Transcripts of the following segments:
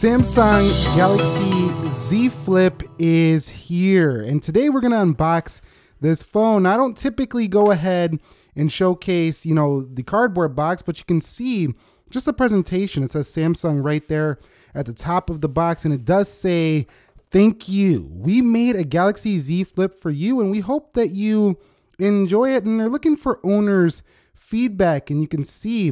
Samsung Galaxy Z Flip is here, and today we're going to unbox this phone. I don't typically go ahead and showcase, you know, the cardboard box, but you can see just the presentation. It says Samsung right there at the top of the box, and it does say, Thank you. We made a Galaxy Z Flip for you, and we hope that you enjoy it. And they're looking for owners' feedback, and you can see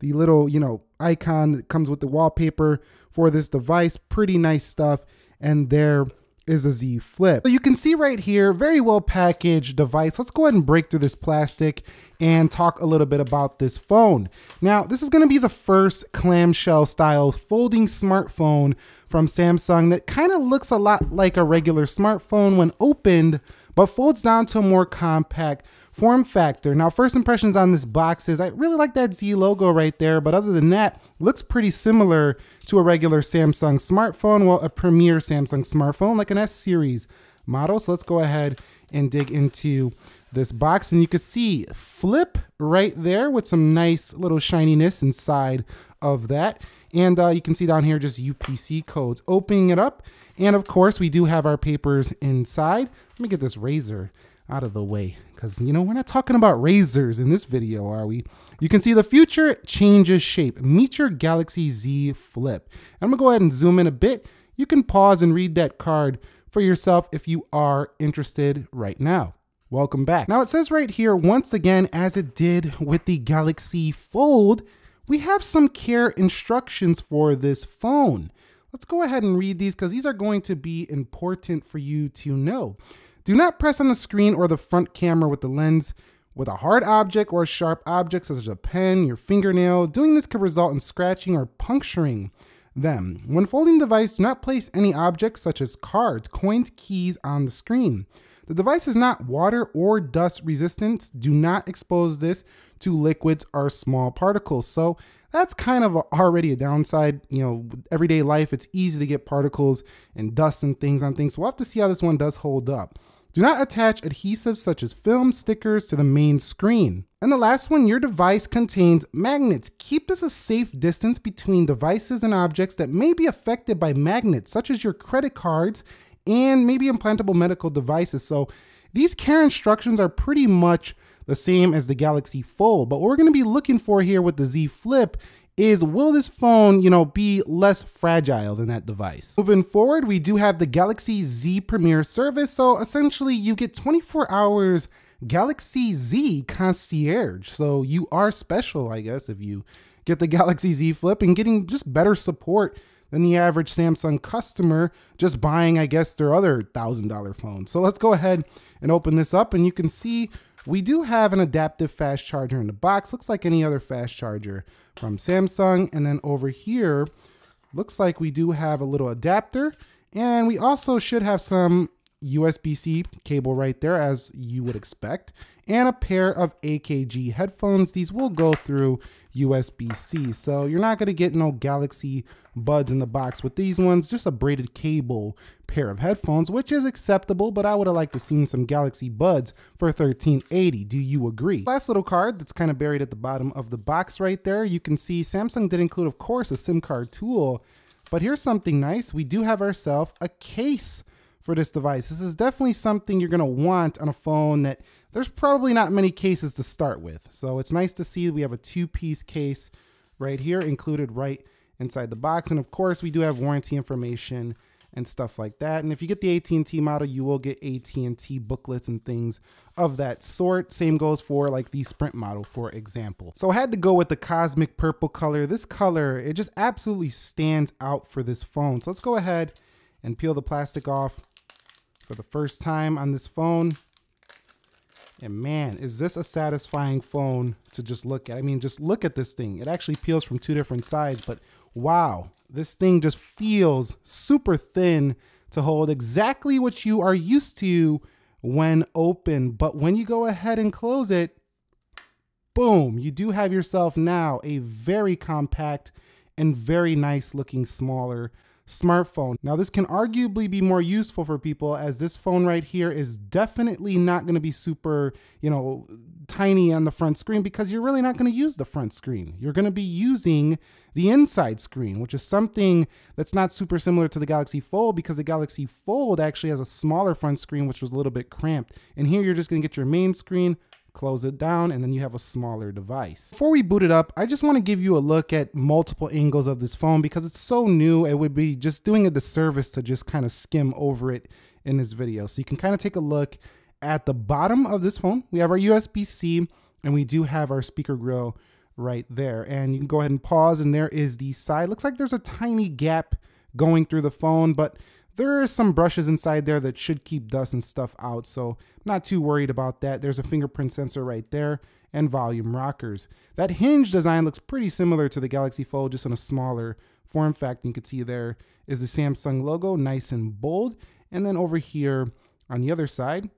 the little, you know, icon that comes with the wallpaper for this device. Pretty nice stuff. And there is a Z Flip. So you can see right here, very well packaged device. Let's go ahead and break through this plastic and talk a little bit about this phone. Now, this is gonna be the first clamshell style folding smartphone from Samsung that kind of looks a lot like a regular smartphone when opened, but folds down to a more compact Form factor. Now, first impressions on this box is I really like that Z logo right there, but other than that, looks pretty similar to a regular Samsung smartphone, well, a premier Samsung smartphone, like an S series model. So let's go ahead and dig into this box and you can see flip right there with some nice little shininess inside of that and uh, you can see down here just UPC codes opening it up and of course we do have our papers inside let me get this razor out of the way because you know we're not talking about razors in this video are we you can see the future changes shape meet your galaxy z flip and i'm gonna go ahead and zoom in a bit you can pause and read that card for yourself if you are interested right now welcome back now it says right here once again as it did with the galaxy fold we have some care instructions for this phone let's go ahead and read these because these are going to be important for you to know do not press on the screen or the front camera with the lens with a hard object or a sharp object such as a pen, your fingernail. Doing this could result in scratching or puncturing them. When folding the device, do not place any objects such as cards, coins, keys on the screen. The device is not water or dust resistant. Do not expose this to liquids or small particles. So that's kind of already a downside. You know, everyday life, it's easy to get particles and dust and things on things. So we'll have to see how this one does hold up. Do not attach adhesives such as film stickers to the main screen. And the last one, your device contains magnets. Keep this a safe distance between devices and objects that may be affected by magnets, such as your credit cards and maybe implantable medical devices. So these care instructions are pretty much the same as the Galaxy Fold, but what we're gonna be looking for here with the Z Flip is will this phone, you know, be less fragile than that device? Moving forward, we do have the Galaxy Z Premier service. So essentially you get 24 hours Galaxy Z concierge. So you are special, I guess, if you get the Galaxy Z Flip and getting just better support than the average Samsung customer just buying, I guess, their other $1,000 phone. So let's go ahead and open this up and you can see we do have an adaptive fast charger in the box. Looks like any other fast charger from Samsung. And then over here, looks like we do have a little adapter. And we also should have some USB-C cable right there as you would expect, and a pair of AKG headphones. These will go through USB-C, so you're not gonna get no Galaxy Buds in the box with these ones, just a braided cable pair of headphones, which is acceptable, but I would have liked to seen some Galaxy Buds for 1380. Do you agree? Last little card that's kind of buried at the bottom of the box right there, you can see Samsung did include, of course, a SIM card tool, but here's something nice. We do have ourselves a case for this device. This is definitely something you're going to want on a phone that there's probably not many cases to start with. So it's nice to see we have a two-piece case right here included right inside the box. And of course, we do have warranty information and stuff like that. And if you get the AT&T model, you will get AT&T booklets and things of that sort. Same goes for like the Sprint model, for example. So I had to go with the cosmic purple color. This color, it just absolutely stands out for this phone. So let's go ahead and peel the plastic off for the first time on this phone. And man, is this a satisfying phone to just look at. I mean, just look at this thing. It actually peels from two different sides, but wow, this thing just feels super thin to hold exactly what you are used to when open. But when you go ahead and close it, boom, you do have yourself now a very compact and very nice looking smaller smartphone. Now this can arguably be more useful for people as this phone right here is definitely not going to be super, you know, tiny on the front screen because you're really not going to use the front screen. You're going to be using the inside screen, which is something that's not super similar to the Galaxy Fold because the Galaxy Fold actually has a smaller front screen, which was a little bit cramped. And here you're just going to get your main screen, close it down, and then you have a smaller device. Before we boot it up, I just wanna give you a look at multiple angles of this phone because it's so new, it would be just doing a disservice to just kind of skim over it in this video. So you can kind of take a look at the bottom of this phone. We have our USB-C and we do have our speaker grill right there. And you can go ahead and pause and there is the side. Looks like there's a tiny gap going through the phone, but there are some brushes inside there that should keep dust and stuff out, so not too worried about that. There's a fingerprint sensor right there and volume rockers. That hinge design looks pretty similar to the Galaxy Fold, just in a smaller form factor. You can see there is the Samsung logo, nice and bold. And then over here on the other side,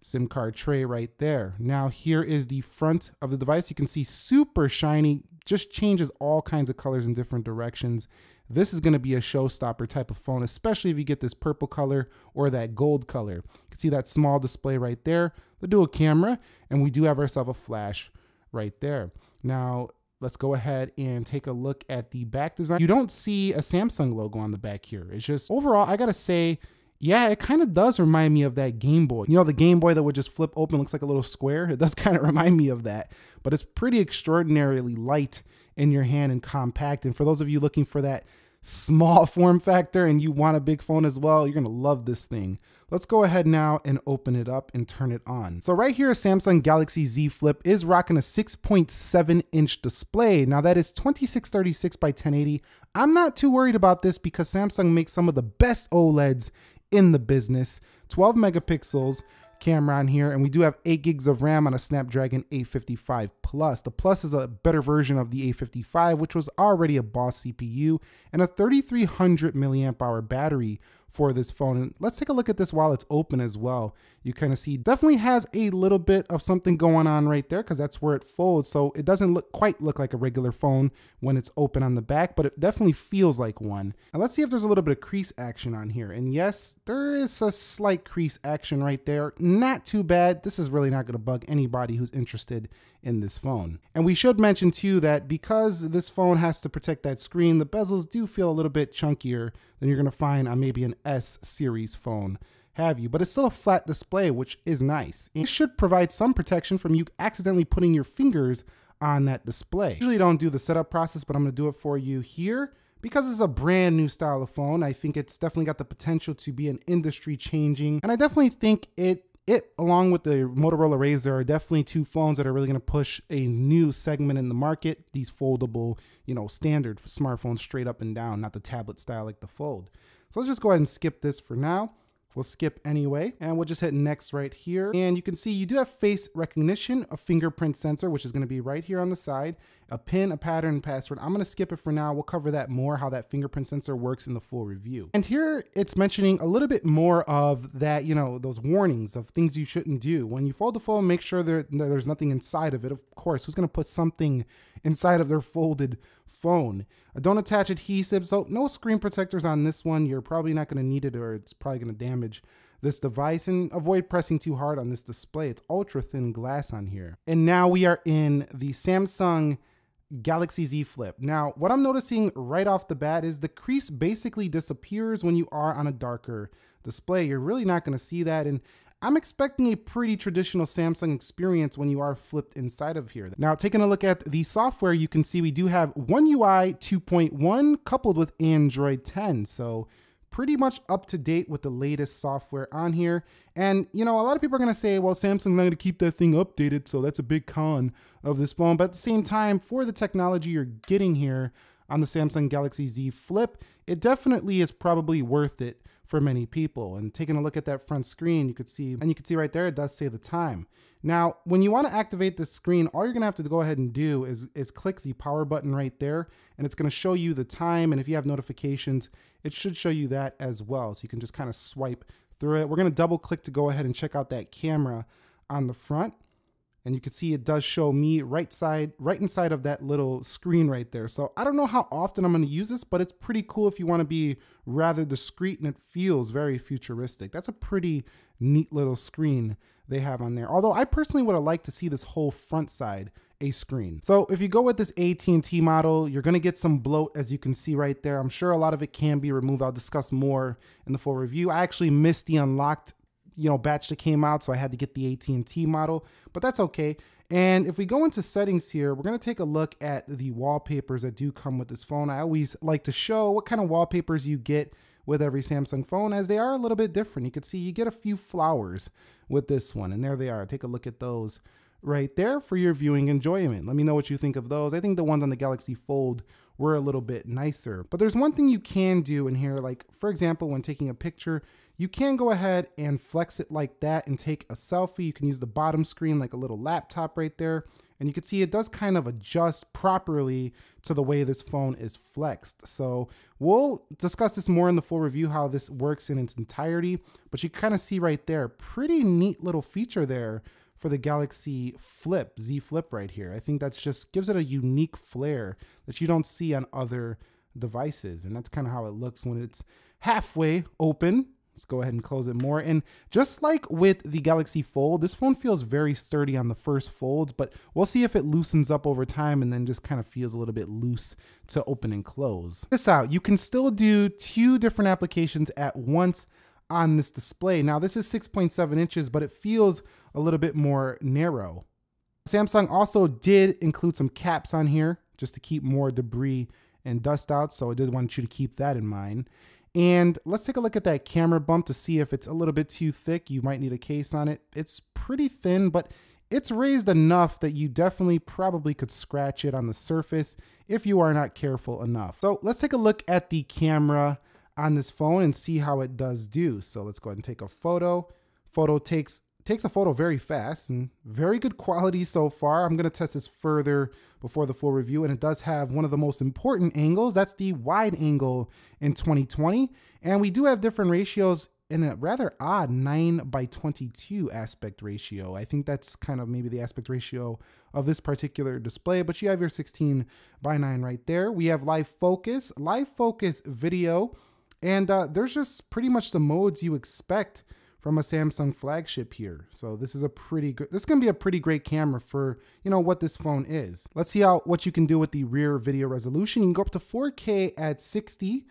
SIM card tray right there. Now here is the front of the device. You can see super shiny, just changes all kinds of colors in different directions. This is gonna be a showstopper type of phone, especially if you get this purple color or that gold color. You can see that small display right there, the dual camera, and we do have ourselves a flash right there. Now, let's go ahead and take a look at the back design. You don't see a Samsung logo on the back here. It's just overall, I gotta say, yeah, it kind of does remind me of that Game Boy. You know, the Game Boy that would just flip open, looks like a little square. It does kind of remind me of that, but it's pretty extraordinarily light in your hand and compact. And for those of you looking for that small form factor and you want a big phone as well, you're gonna love this thing. Let's go ahead now and open it up and turn it on. So right here, Samsung Galaxy Z Flip is rocking a 6.7 inch display. Now that is 2636 by 1080. I'm not too worried about this because Samsung makes some of the best OLEDs in the business. 12 megapixels, camera on here and we do have 8 gigs of RAM on a Snapdragon 855 Plus. The Plus is a better version of the 855 which was already a boss CPU and a 3300 milliamp hour battery for this phone. And let's take a look at this while it's open as well. You kind of see definitely has a little bit of something going on right there because that's where it folds. So it doesn't look quite look like a regular phone when it's open on the back, but it definitely feels like one. And let's see if there's a little bit of crease action on here. And yes, there is a slight crease action right there. Not too bad. This is really not going to bug anybody who's interested in this phone. And we should mention too that because this phone has to protect that screen, the bezels do feel a little bit chunkier than you're going to find on maybe an S series phone have you, but it's still a flat display, which is nice. It should provide some protection from you accidentally putting your fingers on that display. Usually don't do the setup process, but I'm gonna do it for you here. Because it's a brand new style of phone, I think it's definitely got the potential to be an industry changing. And I definitely think it it along with the Motorola Razr are definitely two phones that are really going to push a new segment in the market, these foldable, you know, standard smartphones straight up and down, not the tablet style like the Fold. So let's just go ahead and skip this for now. We'll skip anyway, and we'll just hit next right here. And you can see you do have face recognition, a fingerprint sensor, which is gonna be right here on the side, a pin, a pattern, and password. I'm gonna skip it for now. We'll cover that more, how that fingerprint sensor works in the full review. And here it's mentioning a little bit more of that, you know, those warnings of things you shouldn't do. When you fold the phone, make sure there, there's nothing inside of it. Of course, who's gonna put something inside of their folded phone. I don't attach adhesive, so no screen protectors on this one. You're probably not going to need it or it's probably going to damage this device and avoid pressing too hard on this display. It's ultra thin glass on here. And now we are in the Samsung Galaxy Z Flip. Now, what I'm noticing right off the bat is the crease basically disappears when you are on a darker display. You're really not going to see that. And I'm expecting a pretty traditional Samsung experience when you are flipped inside of here. Now, taking a look at the software, you can see we do have One UI 2.1 coupled with Android 10. So pretty much up to date with the latest software on here. And, you know, a lot of people are going to say, well, Samsung's not going to keep that thing updated. So that's a big con of this phone. But at the same time, for the technology you're getting here on the Samsung Galaxy Z Flip, it definitely is probably worth it for many people. And taking a look at that front screen, you could see, and you can see right there, it does say the time. Now, when you want to activate this screen, all you're going to have to go ahead and do is, is click the power button right there, and it's going to show you the time. And if you have notifications, it should show you that as well. So you can just kind of swipe through it. We're going to double click to go ahead and check out that camera on the front and you can see it does show me right side right inside of that little screen right there so I don't know how often I'm going to use this but it's pretty cool if you want to be rather discreet and it feels very futuristic that's a pretty neat little screen they have on there although I personally would have liked to see this whole front side a screen so if you go with this AT&T model you're going to get some bloat as you can see right there I'm sure a lot of it can be removed I'll discuss more in the full review I actually missed the unlocked you know batch that came out, so I had to get the AT&T model, but that's okay. And if we go into settings here, we're gonna take a look at the wallpapers that do come with this phone. I always like to show what kind of wallpapers you get with every Samsung phone as they are a little bit different. You can see you get a few flowers with this one and there they are. Take a look at those right there for your viewing enjoyment. Let me know what you think of those. I think the ones on the Galaxy Fold were a little bit nicer. But there's one thing you can do in here, like for example, when taking a picture, you can go ahead and flex it like that and take a selfie. You can use the bottom screen like a little laptop right there. And you can see it does kind of adjust properly to the way this phone is flexed. So we'll discuss this more in the full review, how this works in its entirety. But you kind of see right there, pretty neat little feature there for the Galaxy Flip, Z Flip right here. I think that just gives it a unique flair that you don't see on other devices. And that's kind of how it looks when it's halfway open Let's go ahead and close it more. And just like with the Galaxy Fold, this phone feels very sturdy on the first folds, but we'll see if it loosens up over time and then just kind of feels a little bit loose to open and close. This out, you can still do two different applications at once on this display. Now this is 6.7 inches, but it feels a little bit more narrow. Samsung also did include some caps on here just to keep more debris and dust out. So I did want you to keep that in mind. And let's take a look at that camera bump to see if it's a little bit too thick. You might need a case on it. It's pretty thin, but it's raised enough that you definitely probably could scratch it on the surface if you are not careful enough. So let's take a look at the camera on this phone and see how it does do. So let's go ahead and take a photo. Photo takes takes a photo very fast and very good quality so far. I'm gonna test this further before the full review and it does have one of the most important angles. That's the wide angle in 2020. And we do have different ratios in a rather odd 9 by 22 aspect ratio. I think that's kind of maybe the aspect ratio of this particular display, but you have your 16 by 9 right there. We have live focus, live focus video, and uh, there's just pretty much the modes you expect from a Samsung flagship here. So this is a pretty good, this is gonna be a pretty great camera for, you know, what this phone is. Let's see how what you can do with the rear video resolution. You can go up to 4K at 60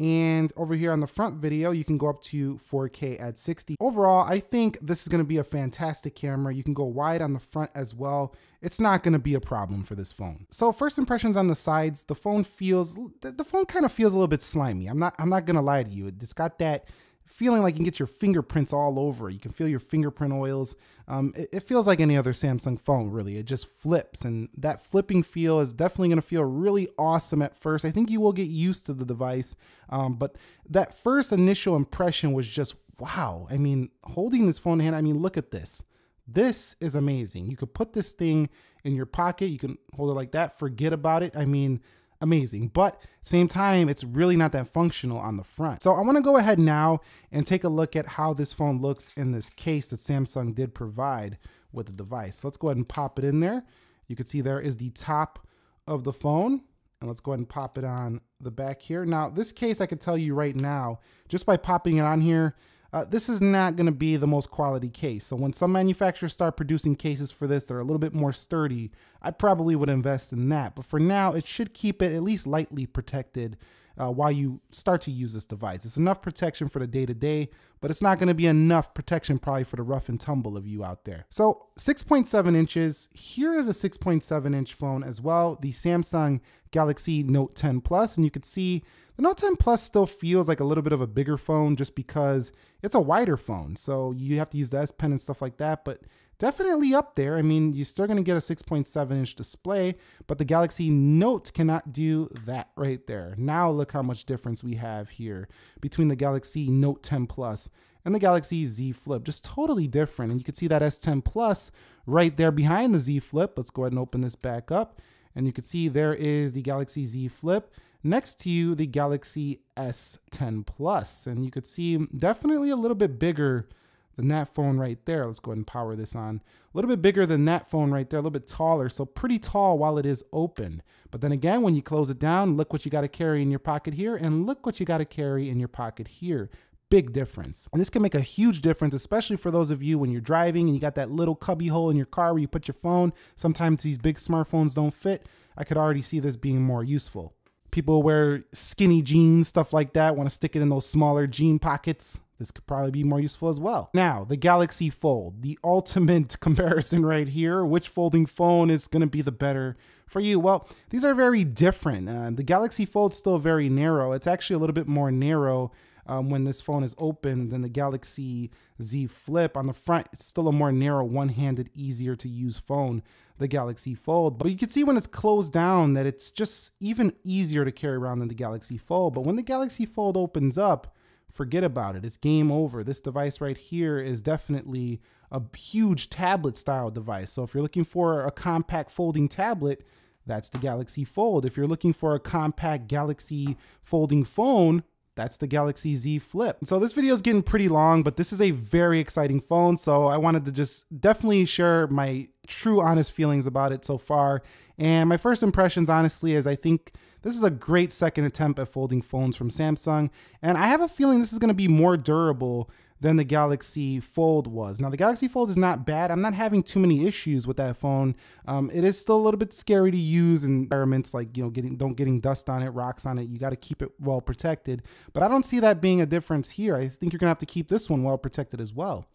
and over here on the front video, you can go up to 4K at 60. Overall, I think this is gonna be a fantastic camera. You can go wide on the front as well. It's not gonna be a problem for this phone. So first impressions on the sides, the phone feels, the phone kind of feels a little bit slimy. I'm not, I'm not gonna lie to you. It's got that feeling like you can get your fingerprints all over. You can feel your fingerprint oils. Um, it, it, feels like any other Samsung phone, really. It just flips, and that flipping feel is definitely going to feel really awesome at first. I think you will get used to the device, um, but that first initial impression was just wow. I mean, holding this phone in hand, I mean, look at this. This is amazing. You could put this thing in your pocket. You can hold it like that. Forget about it. I mean, amazing. But same time, it's really not that functional on the front. So I wanna go ahead now and take a look at how this phone looks in this case that Samsung did provide with the device. So let's go ahead and pop it in there. You can see there is the top of the phone. And let's go ahead and pop it on the back here. Now, this case I can tell you right now, just by popping it on here, uh, this is not going to be the most quality case. So when some manufacturers start producing cases for this that are a little bit more sturdy, I probably would invest in that. But for now, it should keep it at least lightly protected uh, while you start to use this device. It's enough protection for the day to day, but it's not gonna be enough protection probably for the rough and tumble of you out there. So 6.7 inches, here is a 6.7 inch phone as well, the Samsung Galaxy Note 10 Plus, and you can see the Note 10 Plus still feels like a little bit of a bigger phone just because it's a wider phone. So you have to use the S Pen and stuff like that, but definitely up there. I mean, you're still going to get a 6.7 inch display, but the Galaxy Note cannot do that right there. Now look how much difference we have here between the Galaxy Note 10 Plus and the Galaxy Z Flip. Just totally different. And you can see that S10 Plus right there behind the Z Flip. Let's go ahead and open this back up. And you can see there is the Galaxy Z Flip next to you, the Galaxy S10 Plus. And you could see definitely a little bit bigger than that phone right there. Let's go ahead and power this on. A little bit bigger than that phone right there, a little bit taller. So pretty tall while it is open. But then again, when you close it down, look what you got to carry in your pocket here and look what you got to carry in your pocket here big difference. And this can make a huge difference, especially for those of you when you're driving and you got that little cubby hole in your car where you put your phone. Sometimes these big smartphones don't fit. I could already see this being more useful. People wear skinny jeans, stuff like that, want to stick it in those smaller jean pockets. This could probably be more useful as well. Now, the Galaxy Fold, the ultimate comparison right here. Which folding phone is going to be the better for you? Well, these are very different. Uh, the Galaxy Fold's still very narrow. It's actually a little bit more narrow um, when this phone is open than the Galaxy Z Flip. On the front, it's still a more narrow, one-handed, easier to use phone, the Galaxy Fold. But you can see when it's closed down that it's just even easier to carry around than the Galaxy Fold. But when the Galaxy Fold opens up, forget about it. It's game over. This device right here is definitely a huge tablet style device. So if you're looking for a compact folding tablet, that's the Galaxy Fold. If you're looking for a compact Galaxy folding phone, that's the Galaxy Z Flip. So this video is getting pretty long, but this is a very exciting phone. So I wanted to just definitely share my true honest feelings about it so far. And my first impressions, honestly, is I think this is a great second attempt at folding phones from Samsung. And I have a feeling this is gonna be more durable than the Galaxy Fold was. Now, the Galaxy Fold is not bad. I'm not having too many issues with that phone. Um, it is still a little bit scary to use in environments like, you know, getting don't getting dust on it, rocks on it. You got to keep it well protected. But I don't see that being a difference here. I think you're going to have to keep this one well protected as well.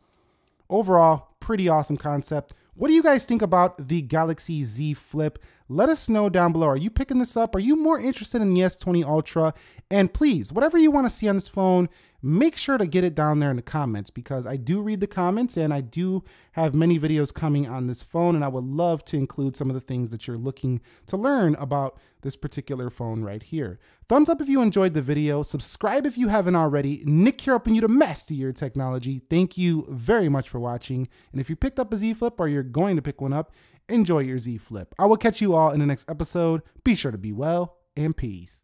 Overall, pretty awesome concept. What do you guys think about the Galaxy Z Flip? Let us know down below. Are you picking this up? Are you more interested in the S20 Ultra? And please, whatever you want to see on this phone, make sure to get it down there in the comments because I do read the comments and I do have many videos coming on this phone and I would love to include some of the things that you're looking to learn about this particular phone right here. Thumbs up if you enjoyed the video, subscribe if you haven't already. Nick here helping you to master your technology. Thank you very much for watching. And if you picked up a Z Flip or you're going to pick one up, enjoy your Z Flip. I will catch you all in the next episode. Be sure to be well and peace.